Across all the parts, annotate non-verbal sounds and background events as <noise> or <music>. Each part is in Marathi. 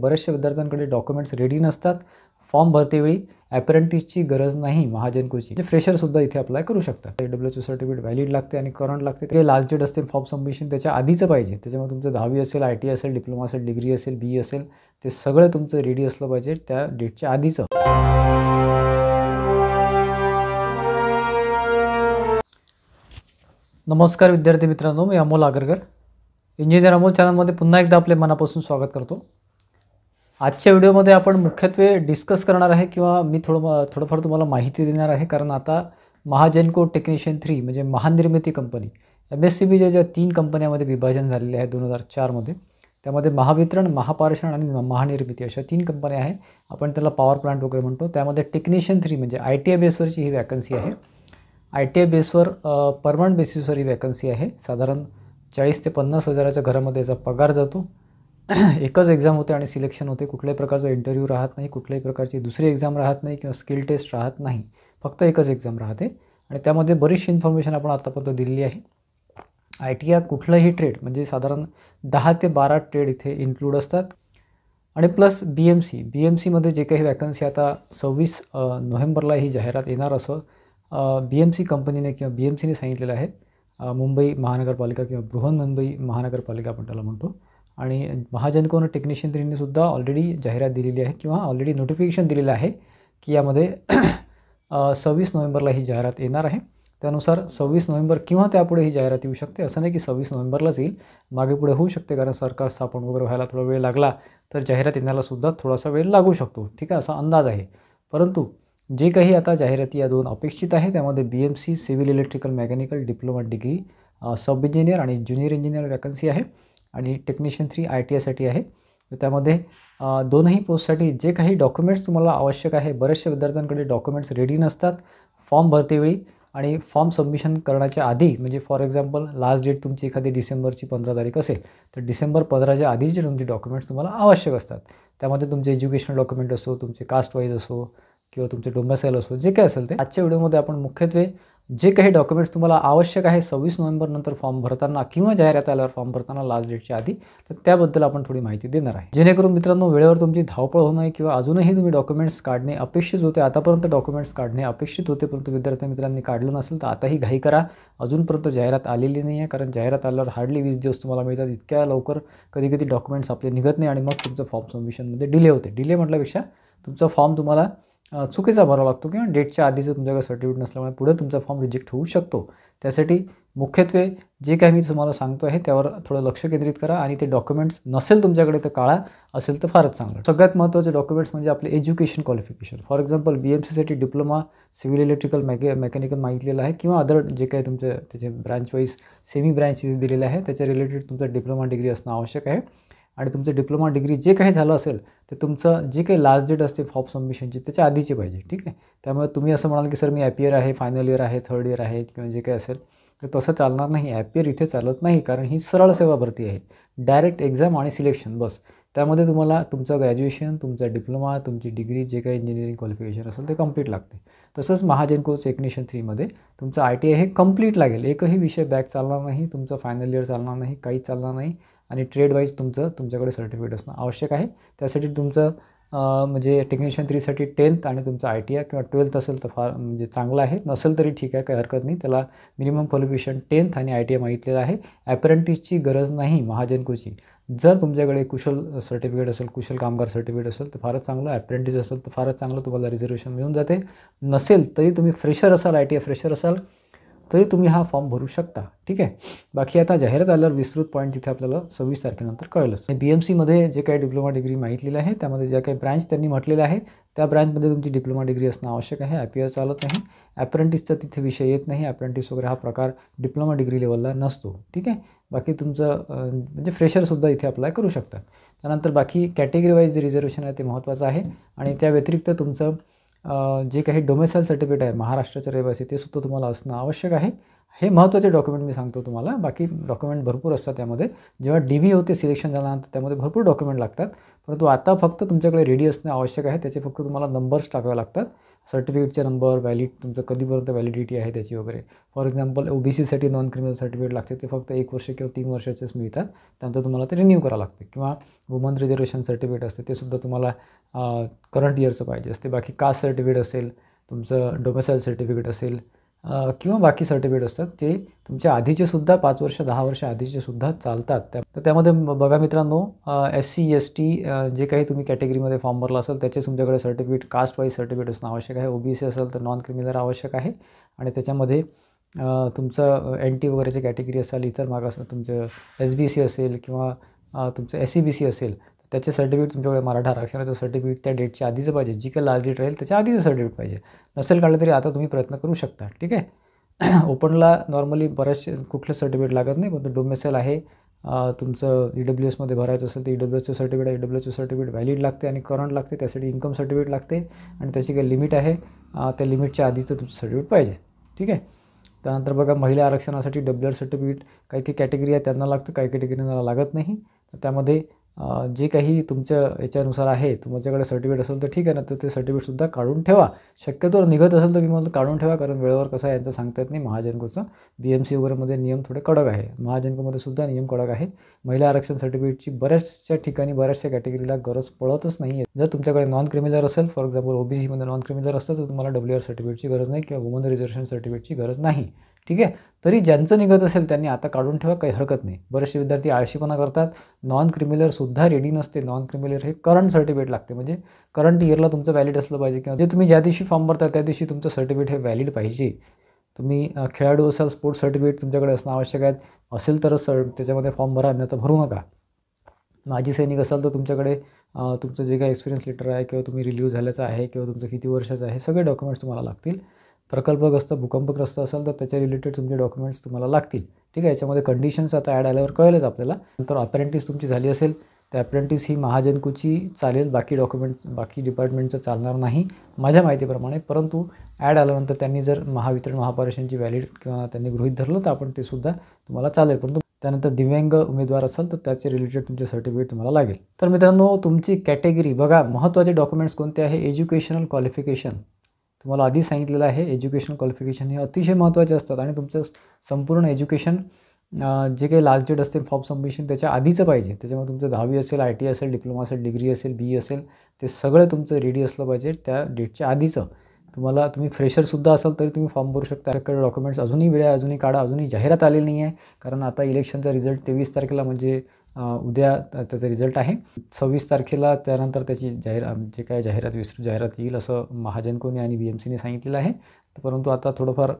बऱ्याचशा विद्यार्थ्यांकडे डॉक्युमेंट्स रेडी नसतात फॉर्म वेळी ॲपरेंटिसची गरज नाही महाजनकोची जे म्हणजे फ्रेशरसुद्धा इथे अप्लाय करू शकतात ए चे सर्टिफिकेट व्हॅलिड लागते आणि करंट लागते ते लास्ट डेट असते फॉर्म सबमिशन त्याच्या आधीचं पाहिजे त्याच्यामुळे तुमचं दहावी असेल आय टी असेल डिप्लोमा असेल डिग्री असेल बी असेल ते सगळं तुमचं रेडी असलं पाहिजे त्या डेटच्या आधीचं नमस्कार विद्यार्थी मित्रांनो मी अमोल आगरकर इंजिनियर अमोल चॅनलमध्ये पुन्हा एकदा आपले मनापासून स्वागत करतो आजच्या व्हिडिओमध्ये आपण मुख्यत्वे डिस्कस करणार आहे किंवा मी थोडं थोडंफार तुम्हाला माहिती देणार आहे कारण आता महाजेनको टेक्निशियन थ्री म्हणजे Mahanirmiti company M S C B ज्या ज्या तीन कंपन्यामध्ये विभाजन झालेले आहे दोन हजार चारमध्ये त्यामध्ये महावितरण महापारेषण आणि महानिर्मिती अशा तीन कंपन्या आहे आपण त्याला पॉवर प्लांट वगैरे म्हणतो त्यामध्ये टेक्निशियन थ्री म्हणजे आय टी आय बेसवरची ही वॅकन्सी आहे आय टी आय बेसवर परमनंट बेसिसवर ही वॅकन्सी आहे साधारण चाळीस ते पन्नास हजाराच्या घरामध्ये याचा पगार जातो <clears throat> एकच एक्झाम होते आणि सिलेक्शन होते कुठल्याही प्रकारचा इंटरव्ह्यू राहत नाही कुठल्याही प्रकारची दुसरी एक्झाम राहत नाही किंवा स्किल टेस्ट राहत नाही फक्त एकच एक्झाम राहते आणि त्यामध्ये बरीचशी इन्फॉर्मेशन आपण आतापर्यंत दिलेली आहे आय टी आय कुठलंही ट्रेड म्हणजे साधारण दहा ते बारा ट्रेड इथे इन्क्लूड असतात आणि plus B M C B M सीमध्ये जे काही वॅकन्सी आता सव्वीस नोव्हेंबरला ही जाहिरात येणार असं बी एम सी कंपनीने किंवा बी एम सीने सांगितलेलं आहे मुंबई महानगरपालिका किंवा बृहन्मुंबई महानगरपालिका आपण त्याला म्हणतो आणि महाजन टेक्निशियन टेक्निशियन सुद्धा ऑलरेडी जाहिरात दिलेली आहे किंवा ऑलरेडी नोटिफिकेशन दिलेलं आहे की यामध्ये <clears throat> सव्वीस नोव्हेंबरला ही जाहिरात येणार आहे त्यानुसार सव्वीस नोव्हेंबर किंवा त्यापुढे ही जाहिरात येऊ शकते असं नाही की सव्वीस नोव्हेंबरलाच येईल मागे पुढे होऊ शकते कारण सरकार स्थापन वगैरे व्हायला थोडा वेळ लागला तर जाहिरात येण्यालासुद्धा थोडासा वेळ लागू शकतो ठीक आहे असा अंदाज आहे परंतु जे काही आता जाहिराती या दोन अपेक्षित आहे त्यामध्ये B M C civil electrical mechanical diploma degree sub engineer आणि ज्युनियर इंजिनियर वॅकन्सी आहे आणि टेक्निशियन थ्री आय टी आयसाठी आहे तर त्यामध्ये दोनही पोस्टसाठी जे काही डॉक्युमेंट्स तुम्हाला आवश्यक आहे बरेचशा विद्यार्थ्यांकडे डॉक्युमेंट्स रेडी नसतात फॉर्म भरतेवेळी आणि फॉर्म सबमिशन करण्याच्या आधी म्हणजे फॉर एक्झाम्पल लास्ट डेट तुमची एखादी डिसेंबरची पंधरा तारीख असेल तर डिसेंबर पंधराच्या आधी जे तुमचे डॉक्युमेंट्स तुम्हाला आवश्यक असतात त्यामध्ये तुमचे एज्युकेशनल डॉक्युमेंट असो तुमचे कास्ट वाईज असो किंवा तुमचे डोमेसाईल असो जे काय असेल ते आजच्या व्हिडिओमध्ये आपण मुख्यत्वे जे काही डॉक्युमेंट्स तुम्हाला आवश्यक आहे सव्वीस नोव्हेंबरनंतर फॉर्म भरताना किंवा जाहिरात आल्यावर फॉर्म भरताना लास्ट डेटच्या आधी तर त्याबद्दल आपण थोडी माहिती देणार आहे जेणेकरून मित्रांनो वेळेवर तुमची धावपळ होऊ नये किंवा अजूनही तुम्ही डॉक्युमेंट्स काढणे अपेक्षित होते आतापर्यंत डॉक्युमेंट्स काढणे अपेक्षित होते परंतु विद्यार्थी मित्रांनी काढलं नसेल तर आताही घाई करा अजूनपर्यंत जाहिरात आलेली नाही आहे कारण जाहिरात आल्यावर हार्डली वीस दिवस तुम्हाला मिळतात इतक्या लवकर कधी कधी डॉक्युमेंट्स आपले निघत नाही आणि मग तुमचं फॉर्म सबमिशनमध्ये डिले होते डिले म्हटल्यापेक्षा तुमचा फॉर्म तुम्हाला चुकीचा भरावा लागतो किंवा डेटच्या आधीचं तुमच्याकडे सर्टिफिकेट नसल्यामुळे पुढे तुमचा फॉर्म रिजेक्ट होऊ शकतो त्यासाठी मुख्यत्वे जे काही मी तुम्हाला सांगतो आहे त्यावर थोडं लक्ष केंद्रित करा आणि ते डॉक्युमेंट्स नसेल तुमच्याकडे तर काळा असेल तर फारच चांगलं सगळ्यात महत्त्वाचे डॉक्युमेंट्स म्हणजे आपले education qualification for example B M सीसाठी डिप्लोमा सिव्हिल इलेक्ट्रिकल मॅके मेकॅनिकल मागितलेलं आहे किंवा अदर जे काही तुमचे त्याचे ब्रँच वाईज सेमी ब्रँच दिलेले आहे त्याच्या रिलेटेड तुमचा डिप्लोमा डिग्री असणं आवश्यक आहे आणि तुमचं डिप्लोमा डिग्री जे काही झालं असेल ते तुमचं जे काही लास्ट डेट असते फॉर्म सबमिशनची त्याच्या आधीची पाहिजे ठीक आहे त्यामुळे तुम्ही असं म्हणाल की सर मी इयर आहे फायनल इयर आहे थर्ड इयर आहे किंवा जे काही असेल तर तसं चालणार नाही ॲपियर इथे चालत नाही कारण ही सरळ सेवा भरती आहे डायरेक्ट एक्झाम आणि सिलेक्शन बस त्यामध्ये तुम्हाला तुमचं ग्रॅज्युएशन तुमचा डिप्लोमा तुमची डिग्री जे काही इंजिनिअरिंग क्वालिफिकेशन असेल ते कम्प्लीट लागते तसंच महाजन कोर्स एक्निशन थ्रीमध्ये तुमचं आय टी आय हे कम्प्लीट लागेल एकही विषय बॅक चालणार नाही तुमचं फायनल इयर चालणार नाही काहीच चालणार नाही आणि ट्रेडवाईज तुमचं तुमच्याकडे सर्टिफिकेट असणं आवश्यक आहे त्यासाठी तुमचं म्हणजे टेक्निशियन थ्रीसाठी टेन्थ आणि तुमचं आय टी आय किंवा ट्वेल्थ असेल तर फार म्हणजे चांगलं आहे नसेल तरी ठीक आहे काही हरकत नाही त्याला मिनिमम क्वालिफिकेशन टेन्थ आणि आय टी आय मागितलेलं आहे ॲपरेंटिसची गरज नाही महाजनकोची जर तुमच्याकडे कुशल सर्टिफिकेट असेल कुशल कामगार सर्टिफिकेट असेल तर फारच चांगलं ॲप्रेंटिस असेल तर फारच चांगलं तुम्हाला रिझर्वेशन मिळून जाते नसेल तरी तुम्ही फ्रेशर असाल आय टी आय फ्रेशर असाल तरी तुम्ही हा फॉर्म भरू शकता ठीक आहे बाकी आता जाहिरात आल्यावर विस्तृत पॉईंट तिथे आपल्याला सव्वीस तारखेनंतर कळलंच बी एम सीमध्ये जे काही डिप्लोमा डिग्री माहितलेलं आहे त्यामध्ये ज्या काही ब्रँच त्यांनी म्हटलेल्या आहेत त्या ब्रँचमध्ये तुमची डिप्लोमा डिग्री असणं आवश्यक आहे आय पी आर चालत नाही ॲप्रेंटिसचा तिथे विषय येत नाही ॲप्रेंटिस वगैरे हा प्रकार डिप्लोमा डिग्री लेवलला नसतो ठीक आहे बाकी तुमचं म्हणजे फ्रेशरसुद्धा इथे अप्लाय करू शकतात त्यानंतर बाकी कॅटेगरी वाईज जे रिझर्वेशन आहे ते महत्त्वाचं आहे आणि त्या व्यतिरिक्त तुमचं जे काही डोमेसाईल सर्टिफिकेट आहे महाराष्ट्राचे रहिवासी ते सुद्धा तुम्हाला असणं आवश्यक आहे हे महत्त्वाचे डॉक्युमेंट मी सांगतो तुम्हाला बाकी डॉक्युमेंट भरपूर असतात त्यामध्ये जेव्हा डी व्ही होते सिलेक्शन झाल्यानंतर त्यामध्ये भरपूर डॉक्युमेंट लागतात परंतु आता फक्त तुमच्याकडे रेडी असणं आवश्यक आहे त्याचे फक्त तुम्हाला नंबर्स टाकावे लागतात सर्टिफिकेटचे नंबर व्हॅलिड तुमचं कधीपर्यंत व्हॅलिडिटी आहे त्याची वगैरे फॉर एक्झाम्पल ओ बी सीसाठी नॉन क्रिमिनल सर्टिफिकेट लागते ते फक्त एक वर्ष किंवा तीन वर्षाचेच मिळतात त्यानंतर तुम्हाला ते रिन्यू करावं लागते किंवा वुमन रिझर्वेशन सर्टिफिकेट असते ते सुद्धा तुम्हाला करंट इयरचं पाहिजे असते बाकी कास्ट सर्टिफिकेट असेल तुमचं डोमेसाईल सर्टिफिकेट असेल किंवा बाकी सर्टिफिकेट असतात ते तुमच्या आधीचे सुद्धा पाच वर्ष दहा वर्ष आधीचे सुद्धा चालतात त्या तर त्यामध्ये बघा मित्रांनो एस सी एस टी जे काही तुम्ही कॅटेगरीमध्ये फॉर्म भरला असेल त्याचे तुमच्याकडे सर्टिफिकेट कास्ट वाईज सर्टिफिकेट असणं आवश्यक आहे ओ बी सी असेल तर नॉन क्रिमिनल आवश्यक आहे आणि त्याच्यामध्ये तुमचं एन टी वगैरेची कॅटेगरी असेल इतर मागास तुमचं एस बी सी असेल किंवा तुमचं एस सी बी सी असेल त्याचे सर्टिफिकेट तुमच्याकडे मराठा आरक्षणाचं सर्टिफिकेट त्या डेटच्या आधीचं पाहिजे जी काही लास्ट डेट राहील त्याच्या आधीचं सर्टिफिकेट पाहिजे नसेल काढलं तरी आता तुम्ही प्रयत्न करू शकता ठीक आहे ओपनला <clears throat> नॉर्मली बऱ्याचशे कुठलं सर्टिफिकेट लागत नाही पण डोमेसेल आहे तुमचं ई e डब्ल्यू एसमध्ये भरायचं असेल तर ई डब्ल्यू एसचं certificate E W certificate valid लागते आणि करंट लागते त्यासाठी इन्कम सर्टिफिकेट लागते आणि त्याची काही लिमिट आहे त्या लिमिटच्या आधीचं तुमचं सर्टिफिकेट पाहिजे ठीक आहे त्यानंतर बघा महिला आरक्षणासाठी डब्ल्यू आर सर्टिफिकेट काही काही कॅटेगरी आहे त्यांना लागतं काही कॅटेगरीला लागत नाही त्यामध्ये जे काही तुमच्या याच्यानुसार आहे तुमच्याकडे सर्टिफिकेट असेल तर ठीक आहे ना तर ते सर्टिफिकेटसुद्धा काढून ठेवा शक्यतो निघत असेल तर मी म्हणतो काढून ठेवा कारण वेळेवर कसं यांचं सांगता येत नाही महाजनकोचं बी एम सी वगैरेमध्ये नियम थोडे कडक आहे महाजनकोमध्ये सुद्धा नियम कडक आहे महिला आरक्षण सर्टिफिकेटची बऱ्याचशा ठिकाणी बऱ्याचशा कॅटेगरीला गरज पडतच नाही आहे जर तुमच्याकडे नॉन क्रिमिनल असेल फॉर एक्झाम्पल ओबीसीमध्ये नॉन क्रिमिनल असतं तर तुम्हाला डब्ल्यू आर सर्टिफिकेटची गरज नाही किंवा वुमन रिझर्वेशन सर्टिफिकेटची गरज नाही ठीक आहे तरी ज्यांचं निघत असेल त्यांनी आता काढून ठेवा काही हरकत नाही बरेचसे विद्यार्थी आळशीपणा करतात नॉन क्रिमिलरसुद्धा रेडी नसते नॉन क्रिमिलर हे करंट सर्टिफिकेट लागते म्हणजे करंट इयरला तुमचं व्हॅलिड असलं पाहिजे किंवा जे तुम्ही ज्या दिवशी फॉर्म भरता त्या दिवशी तुमचं सर्टिफिकेट हे व्हॅलिड पाहिजे तुम्ही खेळाडू असाल स्पोर्ट्स सर्टिफिकेट तुमच्याकडे असणं आवश्यक आहे असेल तरच सर त्याच्यामध्ये फॉर्म भरा न तर भरू नका माजी सैनिक असाल तर तुमच्याकडे तुमचं जे काही एक्सपिरियन्स लेटर आहे किंवा तुम्ही रिलीव झाल्याचं आहे किंवा तुमचं किती वर्षाचं आहे सगळे डॉक्युमेंट्स तुम्हाला लागतील प्रकल्पग्रस्त भूकंपग्रस्त असाल तर त्याच्या रिलेटेड तुमचे डॉक्युमेंट्स तुम्हाला लागतील ठीक आहे याच्यामध्ये कंडिशन्स आता ॲड आल्यावर कळेलच आपल्याला नंतर अप्रेंटिस तुमची झाली असेल तर अप्रेंटिस ही महाजनकूची चालेल बाकी डॉक्युमेंट्स बाकी डिपार्टमेंटचं चालणार नाही माझ्या माहितीप्रमाणे परंतु ॲड आल्यानंतर त्यांनी जर महावितरण महापारेषणची व्हॅलिड किंवा त्यांनी गृहित धरलं तर आपण ते सुद्धा तुम्हाला चालेल परंतु त्यानंतर दिव्यांग उमेदवार असाल तर त्याचे रिलेटेड तुमचे सर्टिफिकेट तुम्हाला लागेल तर मित्रांनो तुमची कॅटेगरी बघा महत्त्वाचे डॉक्युमेंट्स कोणते आहे एज्युकेशनल क्वालिफिकेशन तुम्हाला आधी सांगितलेलं आहे एज्युकेशन क्वालिफिकेशन हे अतिशय महत्त्वाचे असतात आणि तुमचं संपूर्ण एज्युकेशन जे काही लास्ट डेट असतील फॉर्म सबमिशन त्याच्या आधीचं पाहिजे त्याच्यामुळे तुमचं दहावी असेल आय टी असेल डिप्लोमा असेल डिग्री असेल बी e असेल ते सगळं तुमचं रेडी असलं पाहिजे त्या डेटच्या आधीचं तुम्हाला तुम्ही फ्रेशरसुद्धा असाल तरी तुम्ही फॉर्म भरू शकता त्याकडे डॉक्युमेंट्स अजूनही वेळ अजूनही काढा अजूनही जाहिरात आलेली नाही आहे कारण आता इलेक्शनचा रिझल्ट तेवीस तारखेला म्हणजे उद्या त्याचा रिझल्ट आहे सव्वीस तारखेला त्यानंतर त्याची जाहीर जे काय जाहिरात विस्तृत जाहिरात येईल असं महाजनकोने आणि बी एम सीने सांगितलेलं आहे परंतु आता थोडंफार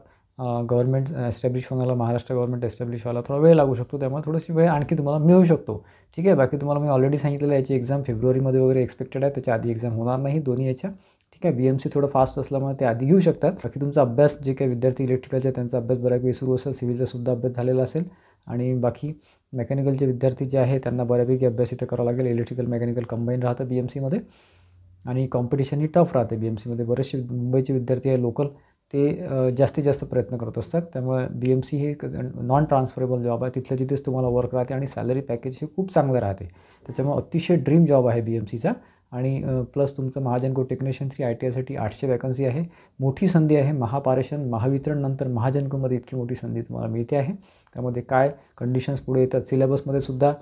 गव्हर्मेंट एस्टॅब्लिश होण्याला महाराष्ट्र गव्हर्नमेंट एस्टॅब्लिश व्हायला थोडा वेळ लागू शकतो त्यामुळे थोडीशी वेळ आणखी तुम्हाला मिळू शकतो ठीक आहे बाकी तुम्हाला मी ऑलरेडी सांगितलेलं याची एक्झाम फेब्रुवारीमध्ये वगैरे एक्सपेक्टेड आहे त्याच्या आधी एक्झाम होणार नाही दोन्ही याच्या ठीक आहे बी एम सी थोडं फास्ट असल्यामुळे ते आधी घेऊ शकतात बाकी तुमचा अभ्यास जे काही विद्यार्थी इलेक्ट्रिकलचे त्यांचा अभ्यास बऱ्यापैकी सुरू असेल सिव्हिलचा सुद्धा अभ्यास झालेला असेल आणि बाकी मेकॅनिकलचे विद्यार्थी जे आहे त्यांना बऱ्यापैकी अभ्यास इथे करावा लागेल इलेक्ट्रिकल मेकॅनिकल कंबाईन राहतं बी एम सीमध्ये आणि कॉम्पिटिशन ही टफ राहते बी एम सीमध्ये बरेचसे मुंबईचे विद्यार्थी आहे लोकल ते जास्तीत जास्त प्रयत्न करत असतात त्यामुळे बी एम सी हे नॉन ट्रान्सफरेबल जॉब आहे तिथलं जिथेच तुम्हाला वर्क राहते आणि सॅलरी पॅकेज हे खूप चांगलं राहते त्याच्यामुळे अतिशय ड्रीम जॉब आहे बी एम सीचा आणि प्लस तुमचं Mahagenco technician three I T आयसाठी आठशे वॅकन्सी आहे मोठी संधी आहे महापारेषण नंतर महाजनकोमध्ये इतकी मोठी संधी तुम्हाला मिळते आहे त्यामध्ये काय कंडिशन्स पुढे येतात सिलेबसमध्ये सुद्धा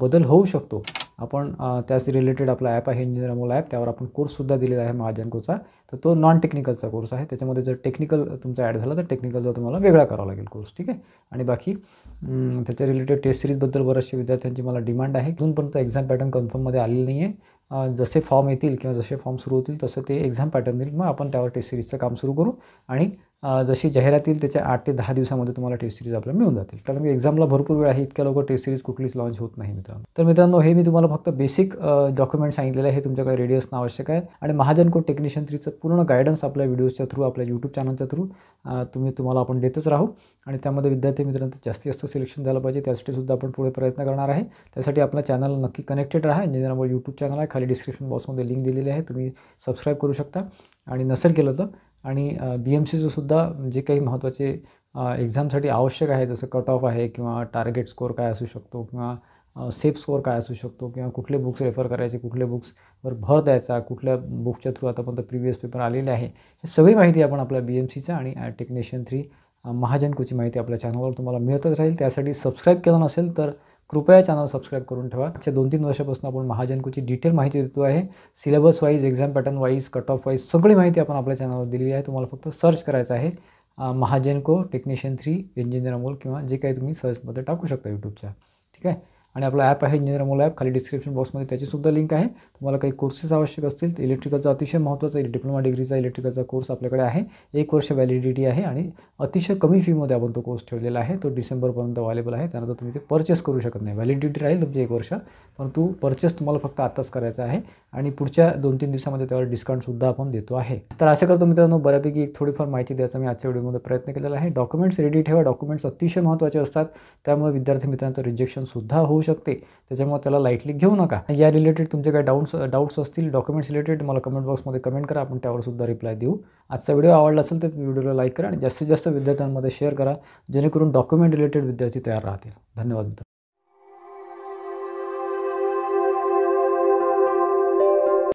बदल होऊ शकतो आपण त्याच रिलेटेड आपला ॲप आहे इंजिनियर अमोल ॲप त्यावर आपण कोर्ससुद्धा दिलेला आहे महाजनकोचा तर तो नॉन टेक्निकलचा कोर्स आहे त्याच्यामध्ये जर टेक्निकल तुमचा ॲड झाला तर टेक्निकलचा तुम्हाला वेगळा करावा लागेल कोर्स ठीक आहे आणि बाकी त्याच्या रिलेटेड टेस्ट सिरीजबद्दल बऱ्याचशा विद्यार्थ्यांची मला डिमांड आहे अजूनपर्यंत एक्झाम पॅटर्न कन्फर्ममध्ये आलेली नाही आहे जसे फॉर्म येतील किंवा जसे फॉर्म सुरू होतील तसं ते एक्झाम पॅटर्न देईल मग आपण त्यावर टेस्ट सिरीजचं काम सुरू करू आणि जशी जाहिरात येईल त्याच्या आठ ते दहा दिवसामध्ये तुम्हाला टेस्ट सिरीज आपल्याला मिळून जातील कारण की एक्झामला भरपूर वेळ आहे इतक्या लवकर टेस्ट सिरीज कुठलीच लॉन्च होत नाही मित्रांनो तर मित्रांनो हे मी तुम्हाला फक्त बेसिक डॉक्युमेंट सांगितलेलं आहे हे तुमच्याकडे रेडी असणं आवश्यक आहे आणि महाजन कोड टेक्निशियन थ्रीचं पूर्ण गायडन्स आपल्या व्हिडिओजच्या थ्रू आपल्या यूट्यूब चॅनलच्या थ्रू तुम्ही तुम्हाला आपण देतच राहू आणि त्यामध्ये विद्यार्थी मित्रांचं जास्तीत जास्त सिलेक्शन झालं पाहिजे त्यासाठी सुद्धा आपण पुढे प्रयत्न करणार आहे त्यासाठी आपला चॅनल नक्की कनेक्टेड राहा इंजिनिअरमुळे यूट्यूब चॅनल आहे खाली डिस्क्रिप्शन बॉक्समध्ये लिंक दिलेली आहे तुम्ही सबस्क्राईब करू शकता आणि नसेल केलं तर आणि बी एम सुद्धा जे काही महत्त्वाचे एक्झामसाठी आवश्यक आहे जसं कट ऑफ आहे किंवा टार्गेट स्कोअर काय असू शकतो किंवा सेफ स्कोअर काय असू शकतो किंवा कुठले बुक्स रेफर करायचे कुठले बुक्सवर भर द्यायचा कुठल्या बुकच्या थ्रू आतापर्यंत प्रिव्हियस पेपर आलेले आहे हे सगळी माहिती आपण आपल्या बी एम सीचा आणि टेक्निशियन थ्री महाजनकोची माहिती आपल्या चॅनलवर तुम्हाला मिळतच राहील त्यासाठी सबस्क्राईब केलं नसेल तर कृपया चॅनल सबस्क्राईब करून ठेवा दोन तीन वर्षापासून आपण महाजनकोची डिटेल माहिती देतो आहे syllabus wise exam pattern wise cut off wise सगळी माहिती आपण आपल्या चॅनलवर दिलेली आहे तुम्हाला फक्त सर्च करायचं आहे Mahagenco technician three engineer Amol किंवा जे काही तुम्ही सर्चमध्ये टाकू शकता यूट्यूबच्या ठीक आहे आणि आपलं ॲप आहे इंजिनियर अमोल ॲप खाली डिस्क्रिप्शन बॉक्समध्ये त्याचीसुद्धा लिंक आहे तुम्हाला काही कोर्सेस आवश्यक असतील तर इलेक्ट्रिकलचा अतिशय महत्त्वाचा आहे डिप्लोमा डिग्रीचा इलेक्ट्रिकलचा कोर्स आपल्याकडे आहे एक वर्ष व्हॅलिडिटी आहे आणि अतिशय कमी फीमध्ये आपण तो कोर्स ठेवलेला आहे तो डिसेंबरपर्यंत अवेलेबल आहे त्यानंतर तुम्ही ते परचेस करू शकत नाही व्हॅलिडिटी राहील तुमची एक वर्ष परंतु परचेस तुम्हाला फक्त आत्ताच करायचा आहे आणि पुढच्या दोन तीन दिवसामध्ये त्यावर डिस्काउंटसुद्धा आपण देतो आहे तर अशा करतो मित्रांनो बऱ्यापैकी एक थोडीफार माहिती द्यायचा मी आजच्या व्हिडिओमध्ये प्रयत्न केलेला आहे डॉक्युमेंट्स रेडी ठेवा डॉक्युमेंट्स अतिशय महत्त्वाचे असतात त्यामुळे विद्यार्थी मित्रांचं रिजेक्शनसुद्धा होऊ शकते त्याच्यामुळे त्याला लाईटली घेऊ नका या रिलेटेड तुमचे काही डाऊट्स डाऊट्स असतील डॉक्युमेंट्स रिलेटेड मला कमेंट बॉक्समध्ये कमेंट करा आपण सुद्धा रिप्लाय देऊ आजचा व्हिडिओ आवडला असेल तर व्हिडिओला लाईक करा आणि जास्तीत जास्त विद्यार्थ्यांमध्ये शेअर करा जेणेकरून डॉक्युमेंट रिलेटेड विद्यार्थी तयार राहतील धन्यवाद